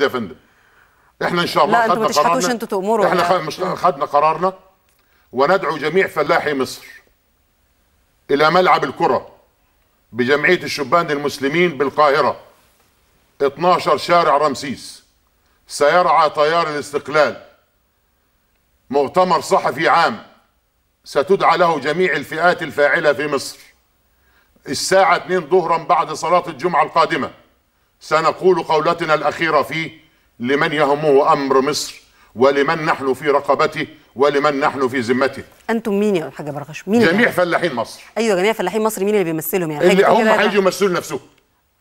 يا فندم احنا ان شاء الله لا خدنا مش انتوا تأمروا احنا يعني. مش خدنا قرارنا وندعو جميع فلاحي مصر الى ملعب الكره بجمعيه الشبان المسلمين بالقاهره 12 شارع رمسيس سيرعى طيار الاستقلال مؤتمر صحفي عام ستدعى له جميع الفئات الفاعله في مصر الساعه 2 ظهرا بعد صلاه الجمعه القادمه سنقول قولتنا الأخيرة فيه لمن يهمه أمر مصر ولمن نحن في رقبته ولمن نحن في ذمته انتم مين يا حاج برغش مين جميع فلاحين مصر ايوه جميع فلاحين مصر مين اللي بيمثلهم يعني اللي هم هيجوا يمثلوا نفسهم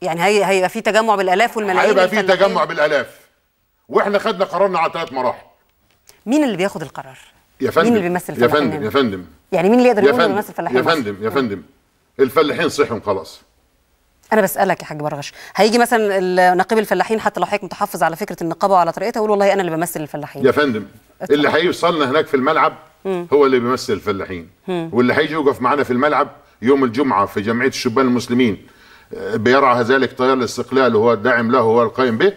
يعني هي هيبقى في تجمع بالالاف والملايين هيبقى في تجمع بالالاف واحنا خدنا قرارنا على ثلاث مراحل مين اللي بياخد القرار يا فندم مين اللي بيمثل الفلاحين يا فندم يا يعني؟ فندم يعني مين اللي يقدر يقول بيمثل الفلاحين يا فندم يا فندم الفلاحين صحهم خلاص انا بسالك يا حاج برغش هيجي مثلا نقيب الفلاحين حتى لو حضرتك متحفظ على فكره النقابه وعلى طريقتها يقول والله انا اللي بمثل الفلاحين يا فندم أتفضل. اللي هيوصلنا هناك في الملعب مم. هو اللي بيمثل الفلاحين مم. واللي هيجي يوقف معانا في الملعب يوم الجمعه في جمعيه الشبان المسلمين آه، بيرعى ذلك تيار الاستقلال وهو الداعم له وهو القائم به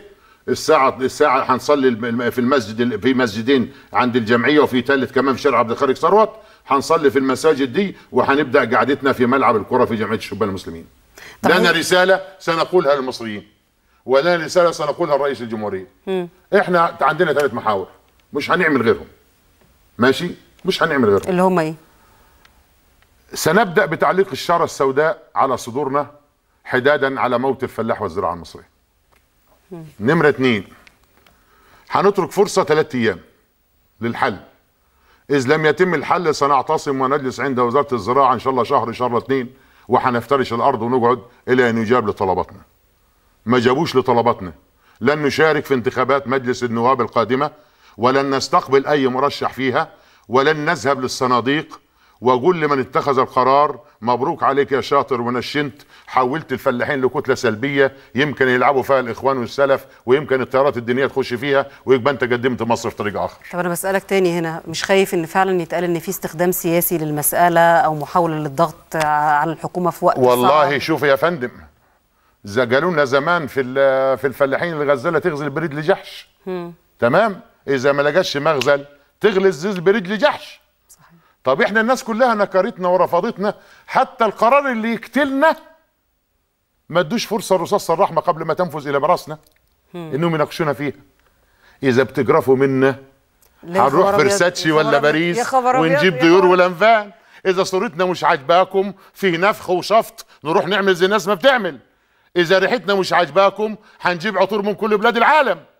الساعة الساعة هنصلي في المسجد في مسجدين عند الجمعية وفي ثالث كمان في شارع عبد الخالق ثروت هنصلي في المساجد دي وهنبدأ قعدتنا في ملعب الكرة في جمعية الشبان المسلمين طيب. لنا رساله سنقولها للمصريين ولنا رساله سنقولها لرئيس الجمهوريه م. احنا عندنا ثلاث محاور مش هنعمل غيرهم ماشي مش هنعمل غيرهم اللي هم ايه سنبدا بتعليق الشاره السوداء على صدورنا حدادا على موت الفلاح والزراعه المصريه نمره اثنين هنترك فرصه ثلاثة ايام للحل إذ لم يتم الحل سنعتصم ونجلس عند وزارة الزراعة إن شاء الله شهر إن شاء الله اثنين وحنفترش الارض ونقعد الى ان يجاب لطلباتنا ما جابوش لطلباتنا لن نشارك في انتخابات مجلس النواب القادمه ولن نستقبل اي مرشح فيها ولن نذهب للصناديق واقول لمن اتخذ القرار مبروك عليك يا شاطر ونشنت حولت الفلاحين لكتله سلبيه يمكن يلعبوا فيها الاخوان والسلف ويمكن التيارات الدينيه تخش فيها ويبقى انت قدمت مصر في طريق اخر. طب انا بسالك تاني هنا مش خايف ان فعلا يتقال ان في استخدام سياسي للمساله او محاوله للضغط على الحكومه في وقت والله صعب. شوف يا فندم قالوا لنا زمان في في الفلاحين الغزاله تغزل البريد لجحش. تمام؟ اذا ما لقاش مغزل تغلي الزيز البريد لجحش. طب احنا الناس كلها نكرتنا ورفضتنا حتى القرار اللي يقتلنا ما ادوش فرصه لرصاص الرحمه قبل ما تنفذ الى براسنا انهم يناقشونا فيها اذا بتجرفوا منا هنروح فرساتشي ولا باريس ونجيب ديور ولنفان اذا صورتنا مش عاجباكم في نفخ وشفط نروح نعمل زي الناس ما بتعمل اذا ريحتنا مش عاجباكم هنجيب عطور من كل بلاد العالم